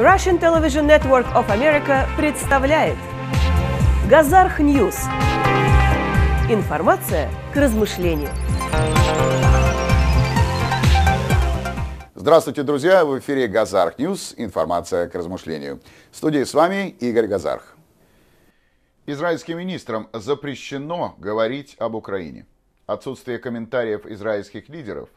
Russian Television Network of America представляет Газарх Ньюс. Информация к размышлению. Здравствуйте, друзья! В эфире Газарх Ньюс. Информация к размышлению. В студии с вами Игорь Газарх. Израильским министрам запрещено говорить об Украине. Отсутствие комментариев израильских лидеров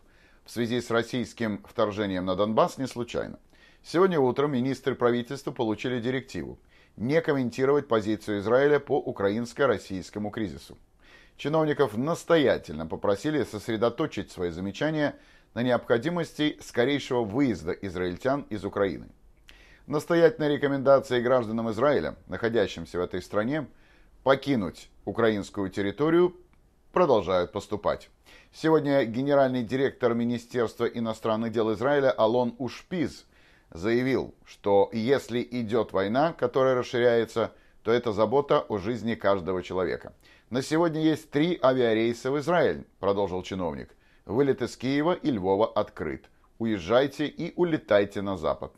в связи с российским вторжением на Донбасс не случайно. Сегодня утром министры правительства получили директиву не комментировать позицию Израиля по украинско-российскому кризису. Чиновников настоятельно попросили сосредоточить свои замечания на необходимости скорейшего выезда израильтян из Украины. Настоятельные рекомендации гражданам Израиля, находящимся в этой стране, покинуть украинскую территорию продолжают поступать. Сегодня генеральный директор Министерства иностранных дел Израиля Алон Ушпиз – заявил, что если идет война, которая расширяется, то это забота о жизни каждого человека. На сегодня есть три авиарейса в Израиль, продолжил чиновник. Вылет из Киева и Львова открыт. Уезжайте и улетайте на запад.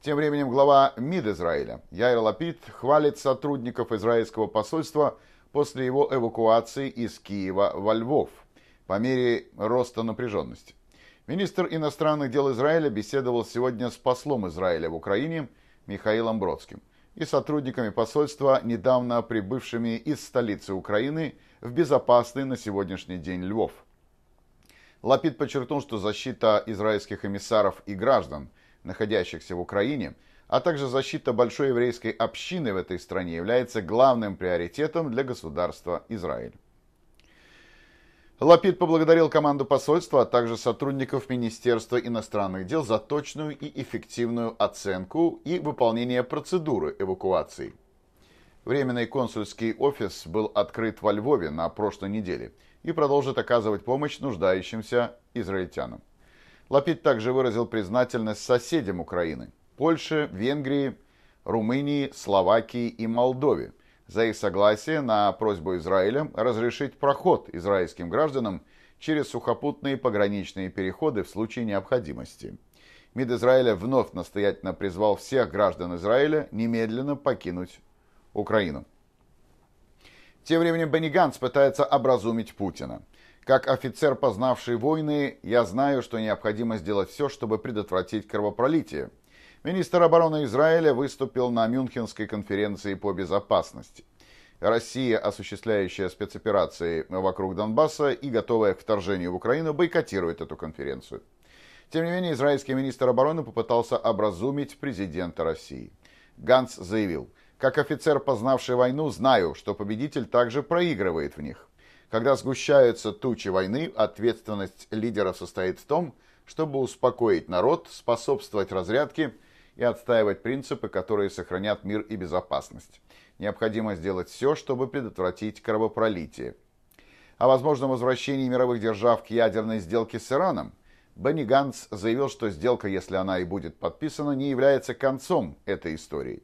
Тем временем глава МИД Израиля Яир Лапид хвалит сотрудников израильского посольства после его эвакуации из Киева во Львов по мере роста напряженности. Министр иностранных дел Израиля беседовал сегодня с послом Израиля в Украине Михаилом Бродским и сотрудниками посольства, недавно прибывшими из столицы Украины в безопасный на сегодняшний день Львов. Лапид подчеркнул, что защита израильских эмиссаров и граждан, находящихся в Украине, а также защита большой еврейской общины в этой стране является главным приоритетом для государства Израиль. Лапид поблагодарил команду посольства, а также сотрудников Министерства иностранных дел за точную и эффективную оценку и выполнение процедуры эвакуации. Временный консульский офис был открыт во Львове на прошлой неделе и продолжит оказывать помощь нуждающимся израильтянам. Лапид также выразил признательность соседям Украины – Польше, Венгрии, Румынии, Словакии и Молдове – за их согласие на просьбу Израиля разрешить проход израильским гражданам через сухопутные пограничные переходы в случае необходимости. МИД Израиля вновь настоятельно призвал всех граждан Израиля немедленно покинуть Украину. Тем временем Бенни Ганс пытается образумить Путина. Как офицер, познавший войны, я знаю, что необходимо сделать все, чтобы предотвратить кровопролитие. Министр обороны Израиля выступил на Мюнхенской конференции по безопасности. Россия, осуществляющая спецоперации вокруг Донбасса и готовая к вторжению в Украину, бойкотирует эту конференцию. Тем не менее, израильский министр обороны попытался образумить президента России. Ганс заявил, «Как офицер, познавший войну, знаю, что победитель также проигрывает в них. Когда сгущаются тучи войны, ответственность лидера состоит в том, чтобы успокоить народ, способствовать разрядке – и отстаивать принципы, которые сохранят мир и безопасность. Необходимо сделать все, чтобы предотвратить кровопролитие. О возможном возвращении мировых держав к ядерной сделке с Ираном Бенни Ганс заявил, что сделка, если она и будет подписана, не является концом этой истории.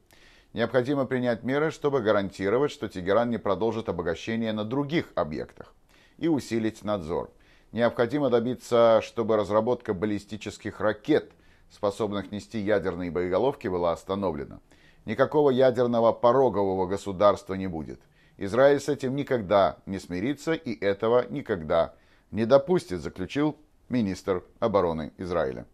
Необходимо принять меры, чтобы гарантировать, что Тегеран не продолжит обогащение на других объектах и усилить надзор. Необходимо добиться, чтобы разработка баллистических ракет – способных нести ядерные боеголовки, была остановлена. Никакого ядерного порогового государства не будет. Израиль с этим никогда не смирится и этого никогда не допустит, заключил министр обороны Израиля.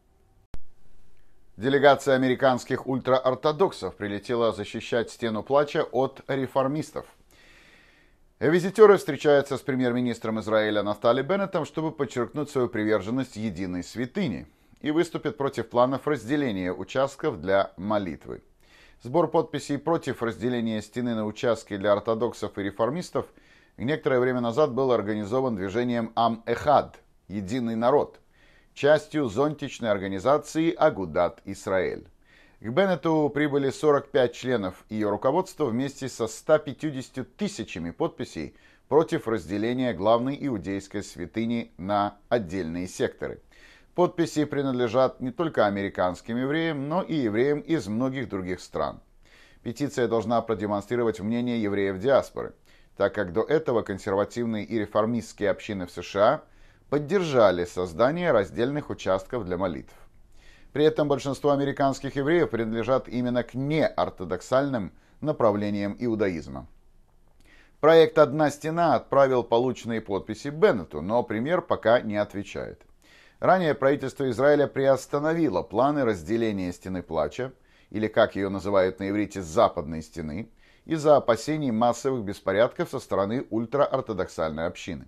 Делегация американских ультраортодоксов прилетела защищать стену плача от реформистов. Визитеры встречаются с премьер-министром Израиля Нафтали Беннетом, чтобы подчеркнуть свою приверженность единой святыне – и выступит против планов разделения участков для молитвы. Сбор подписей против разделения стены на участки для ортодоксов и реформистов некоторое время назад был организован движением Ам-Эхад – «Единый народ», частью зонтичной организации «Агудат Израиль». К Беннету прибыли 45 членов ее руководства вместе со 150 тысячами подписей против разделения главной иудейской святыни на отдельные секторы – Подписи принадлежат не только американским евреям, но и евреям из многих других стран. Петиция должна продемонстрировать мнение евреев диаспоры, так как до этого консервативные и реформистские общины в США поддержали создание раздельных участков для молитв. При этом большинство американских евреев принадлежат именно к неортодоксальным направлениям иудаизма. Проект «Одна стена» отправил полученные подписи Беннету, но премьер пока не отвечает. Ранее правительство Израиля приостановило планы разделения Стены Плача, или как ее называют на иврите «Западной стены», из-за опасений массовых беспорядков со стороны ультраортодоксальной общины.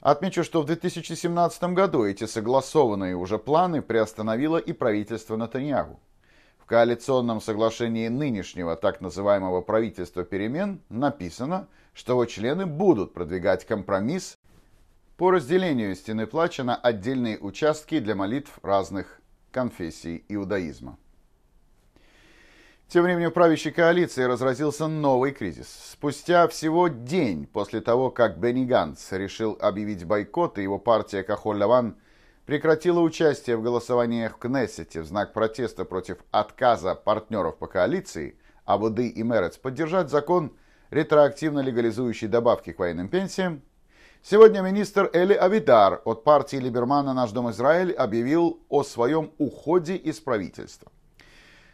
Отмечу, что в 2017 году эти согласованные уже планы приостановило и правительство Натаньягу. В коалиционном соглашении нынешнего так называемого правительства перемен написано, что его члены будут продвигать компромисс по разделению стены плача на отдельные участки для молитв разных конфессий иудаизма. Тем временем правящей коалиции разразился новый кризис. Спустя всего день после того, как Бенни Ганс решил объявить бойкот, и его партия Кахоль-Лаван прекратила участие в голосованиях в Кнессете в знак протеста против отказа партнеров по коалиции, а и Мерец поддержать закон, ретроактивно легализующий добавки к военным пенсиям, Сегодня министр Эли Авидар от партии Либермана «Наш дом Израиль» объявил о своем уходе из правительства.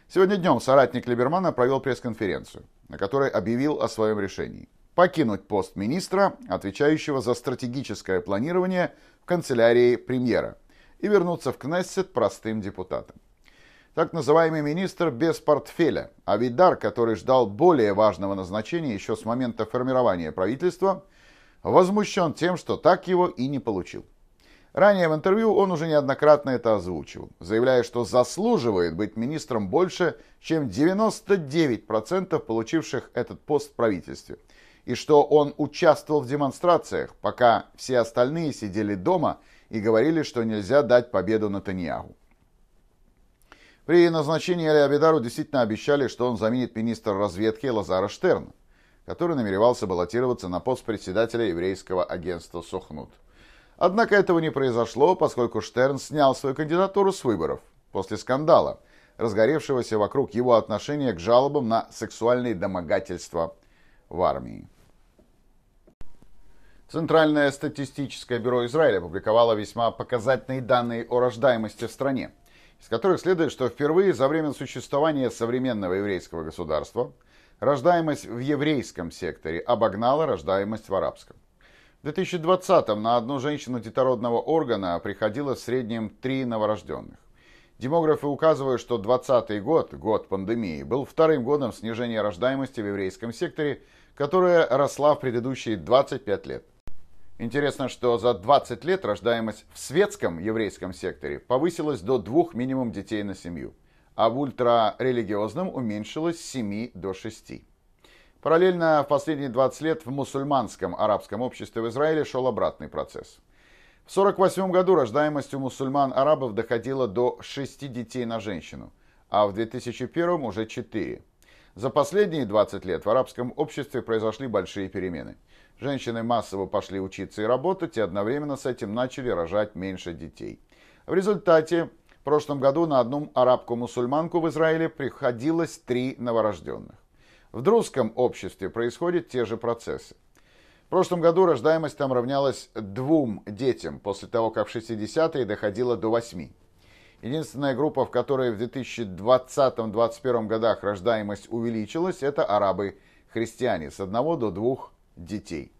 Сегодня днем соратник Либермана провел пресс-конференцию, на которой объявил о своем решении покинуть пост министра, отвечающего за стратегическое планирование в канцелярии премьера, и вернуться в Кнессет простым депутатом. Так называемый министр без портфеля, Авидар, который ждал более важного назначения еще с момента формирования правительства – возмущен тем, что так его и не получил. Ранее в интервью он уже неоднократно это озвучивал, заявляя, что заслуживает быть министром больше, чем 99% получивших этот пост в правительстве, и что он участвовал в демонстрациях, пока все остальные сидели дома и говорили, что нельзя дать победу Натаньяху. При назначении Али Абидару действительно обещали, что он заменит министра разведки Лазара Штерна который намеревался баллотироваться на пост председателя еврейского агентства «Сухнут». Однако этого не произошло, поскольку Штерн снял свою кандидатуру с выборов после скандала, разгоревшегося вокруг его отношения к жалобам на сексуальные домогательства в армии. Центральное статистическое бюро Израиля опубликовало весьма показательные данные о рождаемости в стране, из которых следует, что впервые за время существования современного еврейского государства – Рождаемость в еврейском секторе обогнала рождаемость в арабском. В 2020-м на одну женщину детородного органа приходило в среднем три новорожденных. Демографы указывают, что 2020 год, год пандемии, был вторым годом снижения рождаемости в еврейском секторе, которая росла в предыдущие 25 лет. Интересно, что за 20 лет рождаемость в светском еврейском секторе повысилась до двух минимум детей на семью – а в ультрарелигиозном уменьшилось с 7 до 6. Параллельно в последние 20 лет в мусульманском арабском обществе в Израиле шел обратный процесс. В 1948 году рождаемость у мусульман-арабов доходила до 6 детей на женщину, а в 2001 уже 4. За последние 20 лет в арабском обществе произошли большие перемены. Женщины массово пошли учиться и работать, и одновременно с этим начали рожать меньше детей. В результате в прошлом году на одну арабку-мусульманку в Израиле приходилось три новорожденных. В друзском обществе происходят те же процессы. В прошлом году рождаемость там равнялась двум детям, после того, как в 60-е доходила до восьми. Единственная группа, в которой в 2020-2021 годах рождаемость увеличилась, это арабы-христиане с одного до двух детей.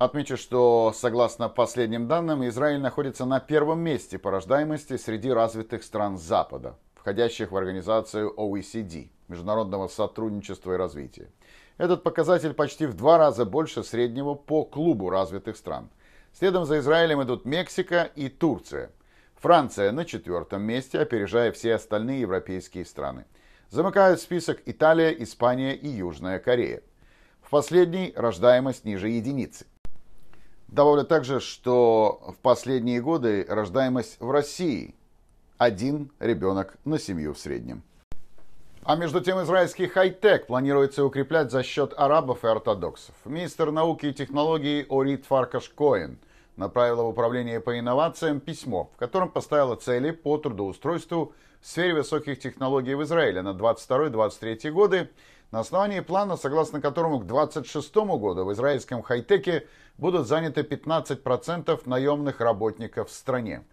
Отмечу, что согласно последним данным, Израиль находится на первом месте по рождаемости среди развитых стран Запада, входящих в организацию OECD, Международного сотрудничества и развития. Этот показатель почти в два раза больше среднего по клубу развитых стран. Следом за Израилем идут Мексика и Турция. Франция на четвертом месте, опережая все остальные европейские страны. Замыкают список Италия, Испания и Южная Корея. В последней рождаемость ниже единицы. Добавлю также, что в последние годы рождаемость в России – один ребенок на семью в среднем. А между тем израильский хай-тек планируется укреплять за счет арабов и ортодоксов. Министр науки и технологий Орит фаркаш Коин направила в Управление по инновациям письмо, в котором поставила цели по трудоустройству в сфере высоких технологий в Израиле на 22-23 годы на основании плана, согласно которому к 2026 году в израильском хай-теке будут заняты 15% наемных работников в стране,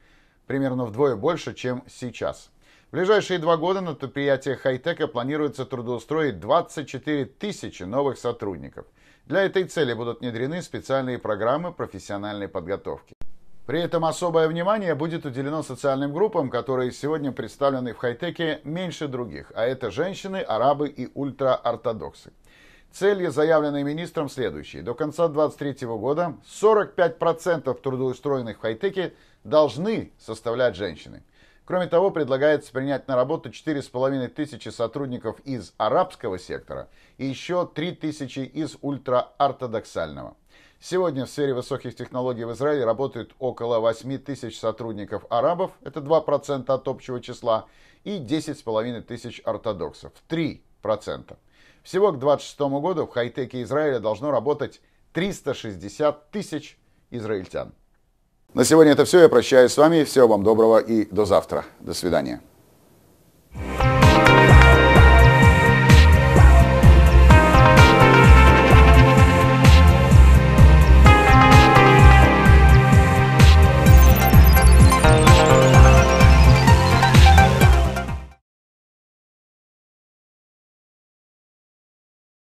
примерно вдвое больше, чем сейчас. В ближайшие два года на предприятиях хай-тека планируется трудоустроить 24 тысячи новых сотрудников. Для этой цели будут внедрены специальные программы профессиональной подготовки. При этом особое внимание будет уделено социальным группам, которые сегодня представлены в хай-теке меньше других, а это женщины, арабы и ультраортодоксы. Цели, заявленные министром, следующие. До конца 2023 года 45% трудоустроенных в хай-теке должны составлять женщины. Кроме того, предлагается принять на работу 4,5 тысячи сотрудников из арабского сектора и еще 3 тысячи из ультраортодоксального. Сегодня в сфере высоких технологий в Израиле работают около 8 тысяч сотрудников арабов, это 2% от общего числа, и 10,5 тысяч ортодоксов, 3%. Всего к 2026 году в хай-теке Израиля должно работать 360 тысяч израильтян. На сегодня это все. Я прощаюсь с вами. Всего вам доброго и до завтра. До свидания.